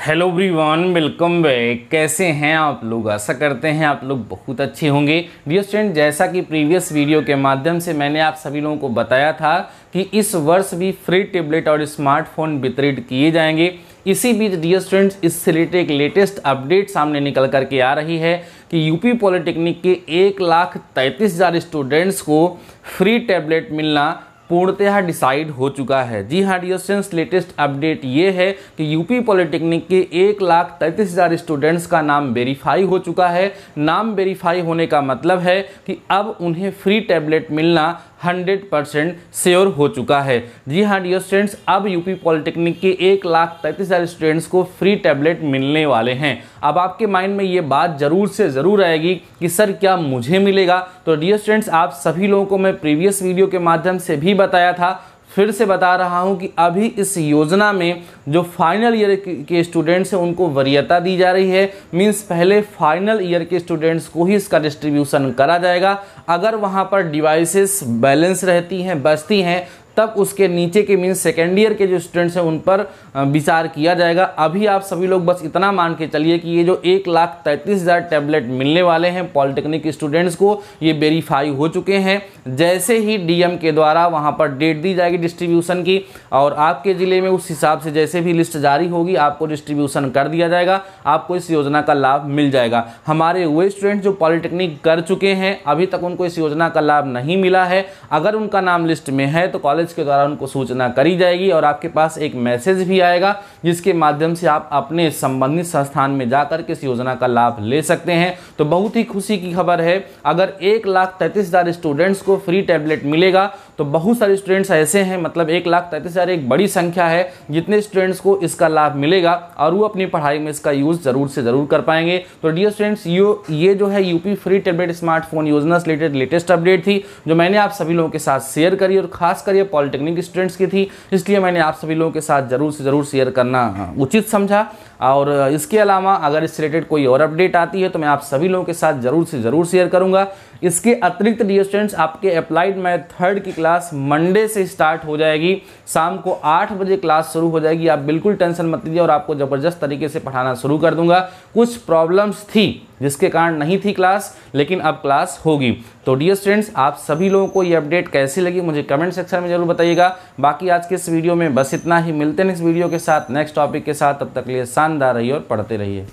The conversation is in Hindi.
हेलो वन वेलकम बैक कैसे हैं आप लोग आशा करते हैं आप लोग बहुत अच्छे होंगे डियर स्टूडेंट जैसा कि प्रीवियस वीडियो के माध्यम से मैंने आप सभी लोगों को बताया था कि इस वर्ष भी फ्री टेबलेट और स्मार्टफोन वितरित किए जाएंगे इसी बीच डियर स्टूडेंट्स इससे रिलेटेड लेटेस्ट अपडेट सामने निकल करके आ रही है कि यूपी पॉलिटेक्निक के एक लाख तैंतीस हज़ार स्टूडेंट्स को फ्री टैबलेट मिलना पूर्णतः डिसाइड हो चुका है जी हाँ डियोसेंस लेटेस्ट अपडेट ये है कि यूपी पॉलिटेक्निक के एक लाख तैंतीस हज़ार स्टूडेंट्स का नाम वेरीफाई हो चुका है नाम वेरीफाई होने का मतलब है कि अब उन्हें फ्री टैबलेट मिलना हंड्रेड परसेंट श्योर हो चुका है जी हाँ डियर स्टूडेंट्स अब यूपी पॉलिटेक्निक के एक लाख तैंतीस हज़ार स्टूडेंट्स को फ्री टैबलेट मिलने वाले हैं अब आपके माइंड में ये बात ज़रूर से ज़रूर आएगी कि सर क्या मुझे मिलेगा तो डियर स्टूडेंट्स आप सभी लोगों को मैं प्रीवियस वीडियो के माध्यम से भी बताया था फिर से बता रहा हूं कि अभी इस योजना में जो फाइनल ईयर के स्टूडेंट्स हैं उनको वरीयता दी जा रही है मींस पहले फाइनल ईयर के स्टूडेंट्स को ही इसका डिस्ट्रीब्यूशन करा जाएगा अगर वहां पर डिवाइसेस बैलेंस रहती हैं बचती हैं तब उसके नीचे के मीन सेकेंड ईयर के जो स्टूडेंट्स हैं उन पर विचार किया जाएगा अभी आप सभी लोग बस इतना मान के चलिए कि ये जो एक लाख तैंतीस हज़ार टैबलेट मिलने वाले हैं पॉलिटेक्निक स्टूडेंट्स को ये वेरीफाई हो चुके हैं जैसे ही डीएम के द्वारा वहाँ पर डेट दी जाएगी डिस्ट्रीब्यूशन की और आपके ज़िले में उस हिसाब से जैसे भी लिस्ट जारी होगी आपको डिस्ट्रीब्यूशन कर दिया जाएगा आपको इस योजना का लाभ मिल जाएगा हमारे वे स्टूडेंट जो पॉलिटेक्निक कर चुके हैं अभी तक उनको इस योजना का लाभ नहीं मिला है अगर उनका नाम लिस्ट में है तो कॉलेज कॉलेज के द्वारा उनको सूचना करी जाएगी और आपके पास एक मैसेज भी आएगा जिसके माध्यम से आप अपने संबंधित संस्थान में जाकर के इस योजना का लाभ ले सकते हैं तो बहुत ही खुशी की खबर है अगर एक लाख तैंतीस हज़ार स्टूडेंट्स को फ्री टैबलेट मिलेगा तो बहुत सारे स्टूडेंट्स ऐसे हैं मतलब एक लाख तैंतीस हज़ार एक बड़ी संख्या है जितने स्टूडेंट्स को इसका लाभ मिलेगा और वो अपनी पढ़ाई में इसका यूज़ ज़रूर से ज़रूर कर पाएंगे तो डियर स्टूडेंट्स ये जो है यूपी फ्री टेबलेट स्मार्टफोन योजना से रिलेटेड लेटेस्ट अपडेट थी जो मैंने आप सभी लोगों के साथ शेयर करी और खासकर ये पॉलिटेक्निक स्टूडेंट्स की थी इसलिए मैंने आप सभी लोगों के साथ ज़रूर से ज़रूर शेयर करना हाँ, उचित समझा और इसके अलावा अगर इस रिलेटेड कोई और अपडेट आती है तो मैं आप सभी लोगों के साथ ज़रूर से ज़रूर शेयर करूँगा इसके अतिरिक्त डियर स्टूडेंट्स आपके अप्लाइड मैथ थर्ड की क्लास क्लास मंडे से स्टार्ट हो जाएगी शाम को आठ बजे क्लास शुरू हो जाएगी आप बिल्कुल टेंशन मत लीजिए और आपको ज़बरदस्त तरीके से पढ़ाना शुरू कर दूंगा कुछ प्रॉब्लम्स थी जिसके कारण नहीं थी क्लास लेकिन अब क्लास होगी तो डियर स्टूडेंट्स आप सभी लोगों को ये अपडेट कैसी लगी मुझे कमेंट सेक्शन में जरूर बताइएगा बाकी आज के इस वीडियो में बस इतना ही मिलते हैं इस वीडियो के साथ नेक्स्ट टॉपिक के साथ तब तक लिए शानदार रहिए और पढ़ते रहिए